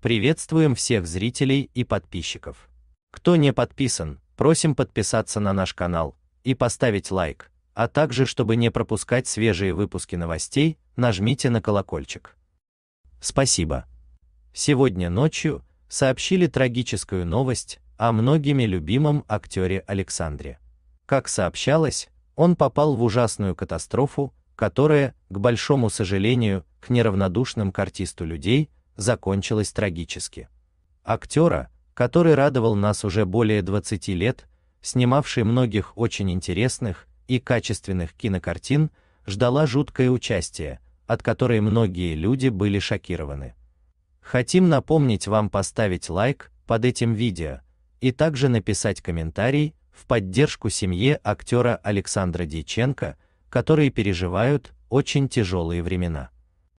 Приветствуем всех зрителей и подписчиков. Кто не подписан, просим подписаться на наш канал и поставить лайк, а также, чтобы не пропускать свежие выпуски новостей, нажмите на колокольчик. Спасибо. Сегодня ночью сообщили трагическую новость о многими любимом актере Александре. Как сообщалось, он попал в ужасную катастрофу, которая, к большому сожалению, к неравнодушным к артисту людей закончилась трагически. Актера, который радовал нас уже более 20 лет, снимавший многих очень интересных и качественных кинокартин, ждала жуткое участие, от которой многие люди были шокированы. Хотим напомнить вам поставить лайк под этим видео и также написать комментарий в поддержку семье актера Александра Дьяченко, которые переживают очень тяжелые времена.